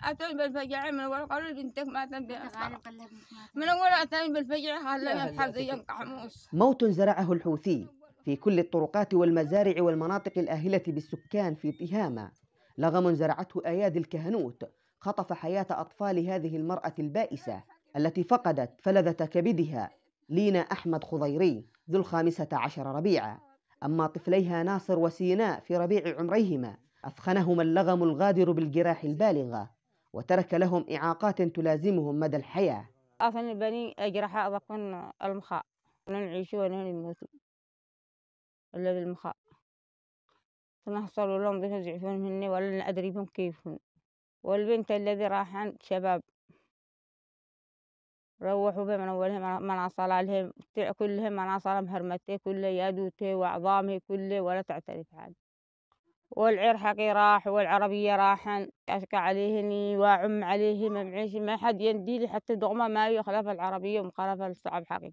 من أول قرر بنتك ما من أول هلا موت زرعه الحوثي في كل الطرقات والمزارع والمناطق الآهلة بالسكان في تهامة لغم زرعته أيادي الكهنوت خطف حياة أطفال هذه المرأة البائسة التي فقدت فلذة كبدها لينا أحمد خضيري ذو الخامسة عشر ربيعة أما طفليها ناصر وسيناء في ربيع عمريهما أفخنهما اللغم الغادر بالجراح البالغة وترك لهم إعاقات تلازمهم مدى الحياة أصلا بني أجرح أضقن المخاء نعيش ونموت إلا بالمخاء نحصلوا لهم بس يزعفون مني ولا أدري بهم كيفهم والبنت الذي راح عند شباب روحوا بهم من أولهم من لهم كلهم من عصلا هرمتي كله يادوتي وعظامي كله ولا تعترف حد والعير حقي راح والعربية راحن أشكى عليهني وأعم عليه ما معيش ما حد لي حتى دغمة ما يخلف العربية ومخالفة الصعب حقي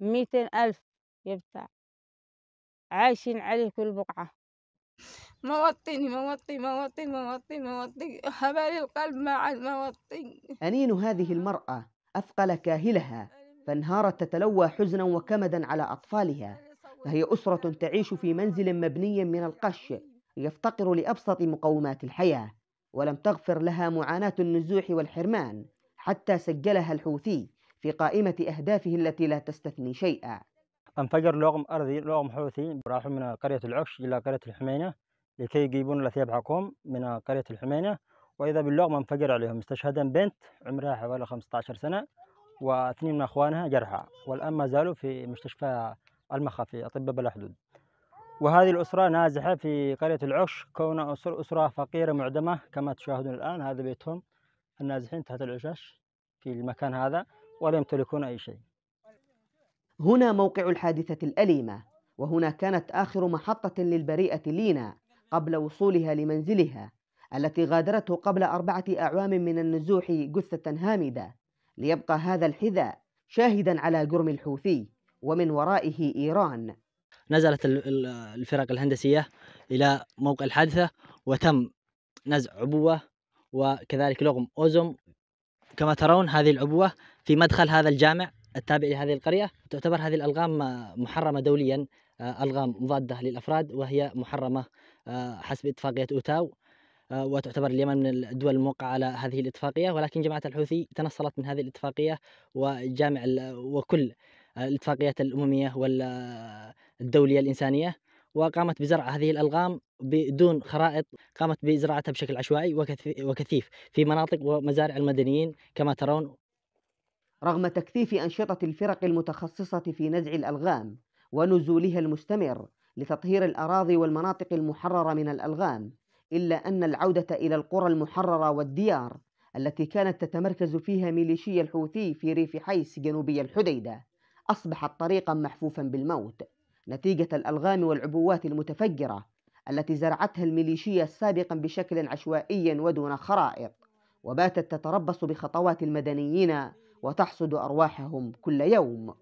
ميتين ألف يبتع عايشين عليه كل بقعة موطني موطي موطي موطي موطي هبالي القلب عاد الموطي أنين هذه المرأة أثقل كاهلها فانهارت تتلوى حزنا وكمدا على أطفالها فهي أسرة تعيش في منزل مبني من القش يفتقر لأبسط مقومات الحياة ولم تغفر لها معاناة النزوح والحرمان حتى سجلها الحوثي في قائمة أهدافه التي لا تستثني شيئا انفجر لغم أرضي لغم حوثي راحوا من قرية العكش إلى قرية الحمينة لكي يجيبون الأثياب حقهم من قرية الحمينة وإذا باللغم انفجر عليهم استشهد بنت عمرها حوالي 15 سنة واثنين من أخوانها جرحى والآن ما زالوا في مستشفى المخا في أطباء بلا حدود وهذه الأسرة نازحة في قرية العش كون أسر أسرة فقيرة معدمة كما تشاهدون الآن هذا بيتهم النازحين تحت العشاش في المكان هذا ولا يمتلكون أي شيء هنا موقع الحادثة الأليمة وهنا كانت آخر محطة للبريئة لينا قبل وصولها لمنزلها التي غادرته قبل أربعة أعوام من النزوح جثة هامدة ليبقى هذا الحذاء شاهدا على جرم الحوثي ومن ورائه إيران نزلت الفرق الهندسية إلى موقع الحادثة وتم نزع عبوة وكذلك لغم أوزم كما ترون هذه العبوة في مدخل هذا الجامع التابع لهذه القرية تعتبر هذه الألغام محرمة دوليا آه، ألغام مضادة للأفراد وهي محرمة آه، حسب اتفاقية أوتاو آه، وتعتبر اليمن من الدول الموقعة على هذه الاتفاقية ولكن جماعة الحوثي تنصلت من هذه الاتفاقية وجامع وكل الاتفاقيات الأممية وال الدولية الإنسانية وقامت بزرع هذه الألغام بدون خرائط قامت بزراعتها بشكل عشوائي وكثيف في مناطق ومزارع المدنيين كما ترون رغم تكثيف أنشطة الفرق المتخصصة في نزع الألغام ونزولها المستمر لتطهير الأراضي والمناطق المحررة من الألغام إلا أن العودة إلى القرى المحررة والديار التي كانت تتمركز فيها ميليشيا الحوثي في ريف حيس جنوبي الحديدة أصبحت طريقا محفوفا بالموت نتيجة الألغام والعبوات المتفجرة التي زرعتها الميليشيا سابقا بشكل عشوائي ودون خرائط وباتت تتربص بخطوات المدنيين وتحصد أرواحهم كل يوم